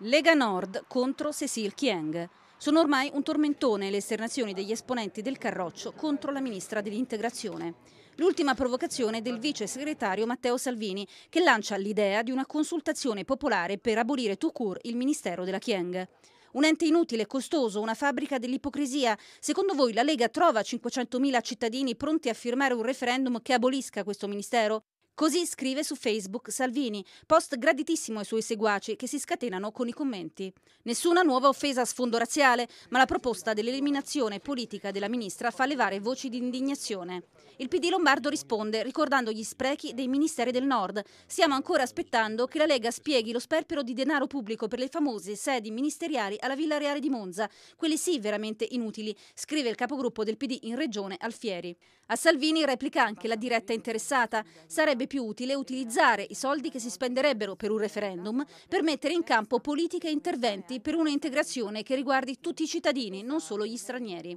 Lega Nord contro Cecil Chieng. Sono ormai un tormentone le esternazioni degli esponenti del Carroccio contro la ministra dell'integrazione. L'ultima provocazione del vice segretario Matteo Salvini, che lancia l'idea di una consultazione popolare per abolire tout court il ministero della Chieng. Un ente inutile, e costoso, una fabbrica dell'ipocrisia. Secondo voi la Lega trova 500.000 cittadini pronti a firmare un referendum che abolisca questo ministero? Così scrive su Facebook Salvini, post graditissimo ai suoi seguaci che si scatenano con i commenti. Nessuna nuova offesa a sfondo razziale, ma la proposta dell'eliminazione politica della ministra fa levare voci di indignazione. Il PD Lombardo risponde ricordando gli sprechi dei ministeri del Nord. Stiamo ancora aspettando che la Lega spieghi lo sperpero di denaro pubblico per le famose sedi ministeriali alla Villa Reale di Monza, Quelle sì veramente inutili, scrive il capogruppo del PD in regione Alfieri. A Salvini replica anche la diretta interessata. Sarebbe sarebbe più utile utilizzare i soldi che si spenderebbero per un referendum per mettere in campo politiche e interventi per una integrazione che riguardi tutti i cittadini, non solo gli stranieri.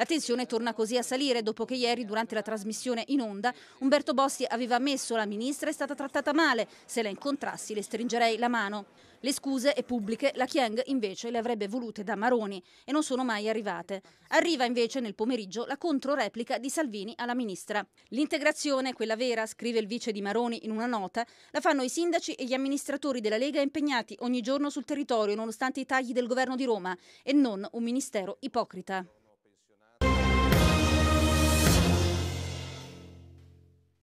La tensione torna così a salire dopo che ieri, durante la trasmissione in onda, Umberto Bossi aveva messo la ministra è stata trattata male, se la incontrassi le stringerei la mano. Le scuse e pubbliche la Chiang invece le avrebbe volute da Maroni e non sono mai arrivate. Arriva invece nel pomeriggio la controreplica di Salvini alla ministra. L'integrazione, quella vera, scrive il vice di Maroni in una nota, la fanno i sindaci e gli amministratori della Lega impegnati ogni giorno sul territorio nonostante i tagli del governo di Roma e non un ministero ipocrita.